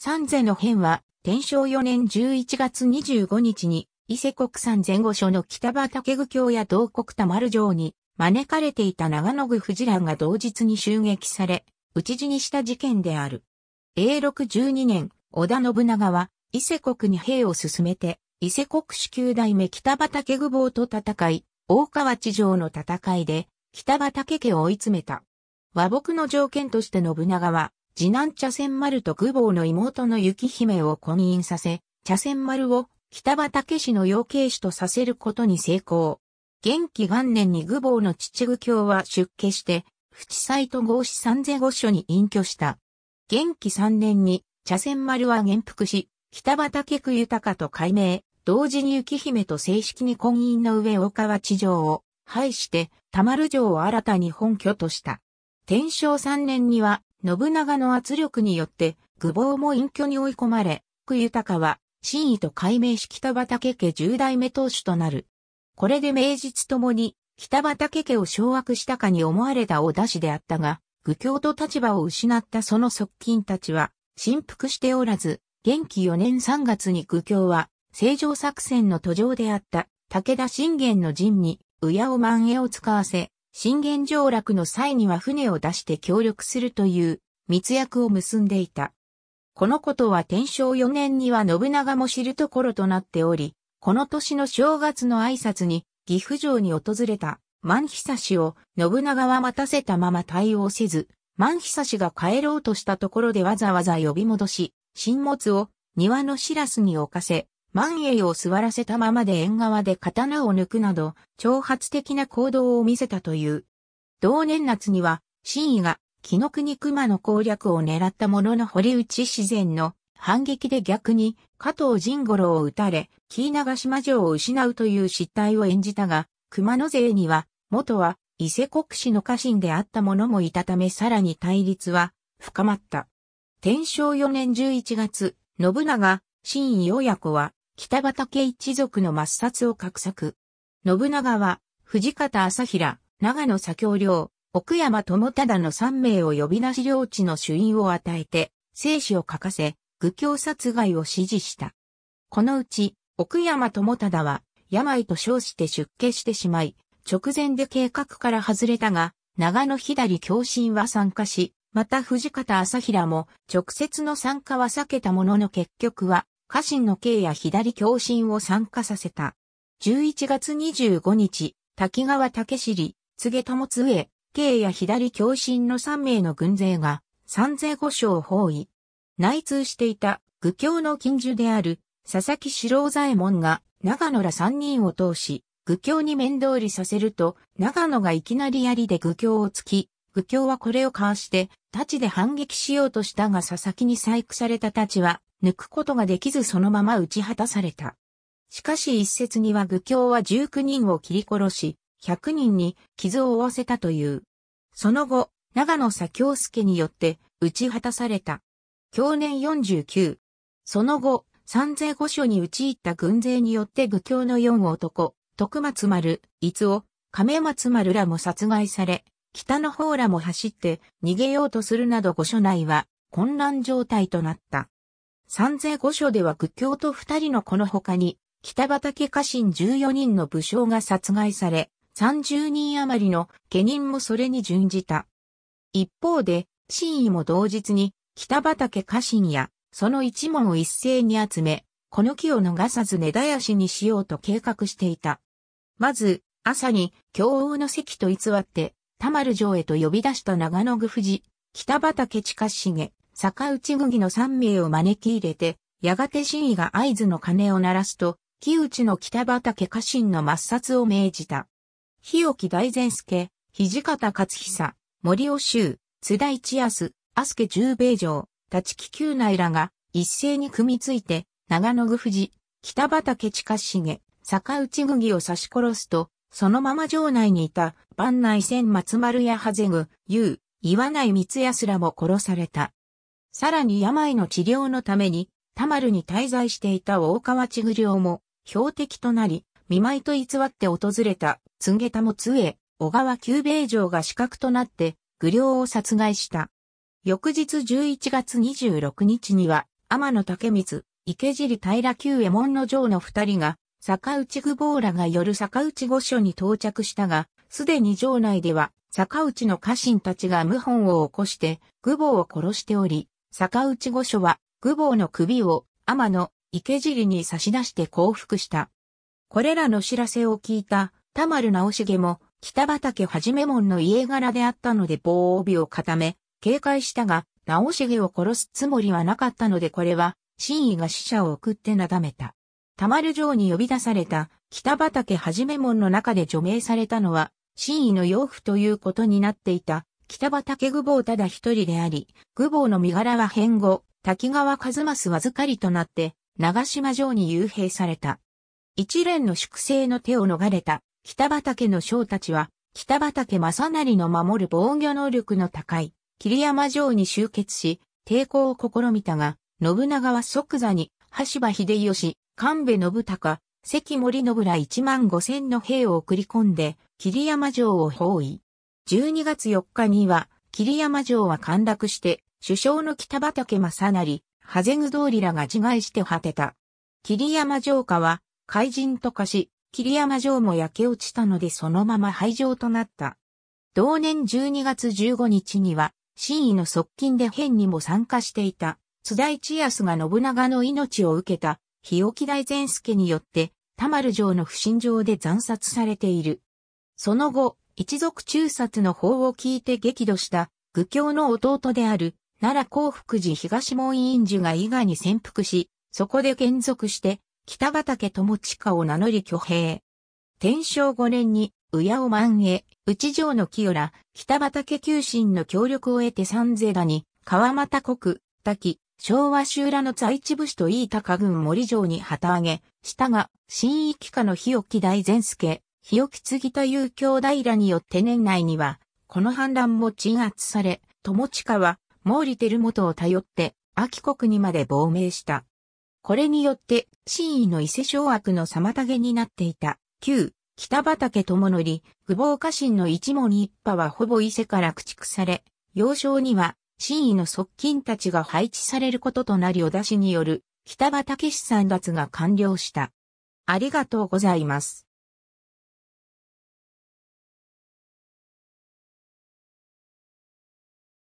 三世の変は、天正四年11月25日に、伊勢国三前後所の北畑具教や同国田丸城に、招かれていた長野具藤蘭が同日に襲撃され、討ち死にした事件である。永禄12年、織田信長は、伊勢国に兵を進めて、伊勢国主九代目北畑具坊と戦い、大川地上の戦いで、北畑家を追い詰めた。和睦の条件として信長は、次男茶仙丸と久保の妹の雪姫を婚姻させ、茶仙丸を北畠氏の養鶏師とさせることに成功。元気元年に愚房の秩父教は出家して、淵斎と合子三世御所に隠居した。元気三年に茶仙丸は元服し、北畠区豊と改名、同時に雪姫と正式に婚姻の上大川地上を廃して、田丸城を新たに本拠とした。天正三年には信長の圧力によって、愚謀も隠居に追い込まれ、福豊は、真意と改名し北畠家十代目当主となる。これで名実ともに、北畠家を掌握したかに思われたお出しであったが、愚教と立場を失ったその側近たちは、振幅しておらず、元気4年3月に愚教は、正常作戦の途上であった、武田信玄の陣に、うやを万えを使わせ、信玄上洛の際には船を出して協力するという密約を結んでいた。このことは天正4年には信長も知るところとなっており、この年の正月の挨拶に岐阜城に訪れた万久氏を信長は待たせたまま対応せず、万久氏が帰ろうとしたところでわざわざ呼び戻し、新物を庭のしらすに置かせ、万栄を座らせたままで縁側で刀を抜くなど、挑発的な行動を見せたという。同年夏には、真意が、木の国熊の攻略を狙った者の堀内自然の反撃で逆に加藤仁五郎を撃たれ、木長島城を失うという失態を演じたが、熊野勢には、元は伊勢国士の家臣であった者もいたためさらに対立は深まった。天正4年11月、信長、真意親子は北畠一族の抹殺を画策。信長は、藤方朝平、長野左京領、奥山友忠の三名を呼び出し領地の主因を与えて、生死を書かせ、愚教殺害を指示した。このうち、奥山友忠は、病と称して出家してしまい、直前で計画から外れたが、長野左共振は参加し、また藤方朝平も直接の参加は避けたものの結局は家臣の刑や左強臣を参加させた。11月25日、滝川武尻、告友上、慶や左強臣の3名の軍勢が、三税五将を包囲。内通していた、愚教の近所である、佐々木四郎左衛門が、長野ら3人を通し、愚教に面通りさせると、長野がいきなり槍で愚教を突き、愚教はこれをかわして、太刀で反撃しようとしたが佐々木に細工された太刀は、抜くことができずそのまま打ち果たされた。しかし一説には愚教は19人を切り殺し、100人に傷を負わせたという。その後、長野左京介によって打ち果たされた。去年49。その後、三税五所に打ち入った軍勢によって愚教の四男、徳松丸、伊夫、亀松丸らも殺害され、北の方らも走って逃げようとするなど五所内は混乱状態となった。三税五所では屈強と二人のこの他に、北畠家臣14人の武将が殺害され、30人余りの下人もそれに準じた。一方で、真意も同日に、北畠家臣や、その一門を一斉に集め、この木を逃さず根絶やしにしようと計画していた。まず、朝に、京王の席と偽って、田丸城へと呼び出した長野具富士、北畠近重、坂内組の三名を招き入れて、やがて真意が合図の鐘を鳴らすと、木内の北畑家臣の抹殺を命じた。日置大前助、土方勝久、森尾修、津田一安、飛鳥十兵衛城、立木九内らが一斉に組みついて、長野具富士、北畑近重、坂内組を刺し殺すと、そのまま城内にいた、万内千松丸やハゼグ、優、岩内光安らも殺された。さらに病の治療のために、田丸に滞在していた大川千栗夫も、標的となり、見舞いと偽って訪れた、つんげたもつえ、小川久兵衛城が死角となって、愚領を殺害した。翌日11月26日には、天野竹光、池尻平久右衛門の城の二人が、坂内久保らが夜坂内御所に到着したが、すでに城内では、坂内の家臣たちが謀反を起こして、久保を殺しており、坂内御所は、愚坊の首を天野池尻に差し出して降伏した。これらの知らせを聞いた、田丸直重も、北畑はじめ門の家柄であったので棒帯を固め、警戒したが、直重を殺すつもりはなかったのでこれは、真意が死者を送ってなだめた。田丸城に呼び出された、北畑はじめ門の中で除名されたのは、真意の養父ということになっていた、北畑具房ただ一人であり、具房の身柄は変後、滝川一益預かりとなって、長島城に幽閉された。一連の粛清の手を逃れた北畑の将たちは、北畑正成の守る防御能力の高い桐山城に集結し、抵抗を試みたが、信長は即座に、橋場秀吉、神戸信孝、関森信ら1万5千の兵を送り込んで、桐山城を包囲。12月4日には、桐山城は陥落して、首相の北畠正成、ハゼグ通りらが自害して果てた。桐山城下は、怪人と化し、桐山城も焼け落ちたのでそのまま廃城となった。同年12月15日には、真意の側近で変にも参加していた、津大千康が信長の命を受けた、日置大善助によって、田丸城の不審城で惨殺されている。その後、一族中殺の法を聞いて激怒した、愚教の弟である、奈良興福寺東門院寿が伊賀に潜伏し、そこで建属して、北畠友近を名乗り挙兵。天正5年に、宇谷を万へ、内城の清ら、北畠九神の協力を得て三世谷、川俣国、滝、昭和修羅の在地武士と飯高郡森城に旗揚げ、したが、新域下の日置大善助、日置継という兄弟らによって年内には、この反乱も鎮圧され、友近は、毛利輝元を頼って、秋国にまで亡命した。これによって、真意の伊勢掌悪の妨げになっていた、旧、北畠智則、久保家臣の一門一派はほぼ伊勢から駆逐され、幼少には、真意の側近たちが配置されることとなりお出しによる、北畠氏三奪が完了した。ありがとうございます。